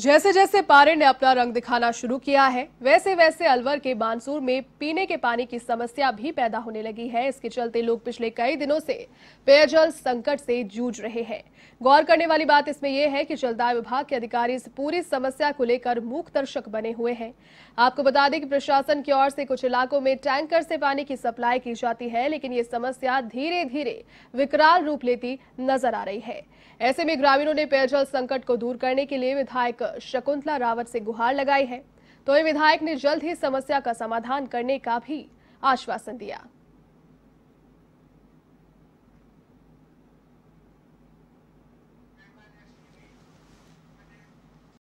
जैसे जैसे पारे ने अपना रंग दिखाना शुरू किया है वैसे वैसे अलवर के बानसूर में पीने के पानी की समस्या भी पैदा होने लगी है इसके चलते लोग पिछले कई दिनों से पेयजल संकट से जूझ रहे हैं गौर करने वाली बात इसमें यह है कि जलदाय विभाग के अधिकारी इस पूरी समस्या को लेकर मूक दर्शक बने हुए हैं आपको बता दें कि प्रशासन की ओर से कुछ इलाकों में टैंकर से पानी की सप्लाई की जाती है लेकिन ये समस्या धीरे धीरे विकराल रूप लेती नजर आ रही है ऐसे में ग्रामीणों ने पेयजल संकट को दूर करने के लिए विधायक शकुंतला रावत से गुहार लगाई है तो ये विधायक ने जल्द ही समस्या का समाधान करने का भी आश्वासन दिया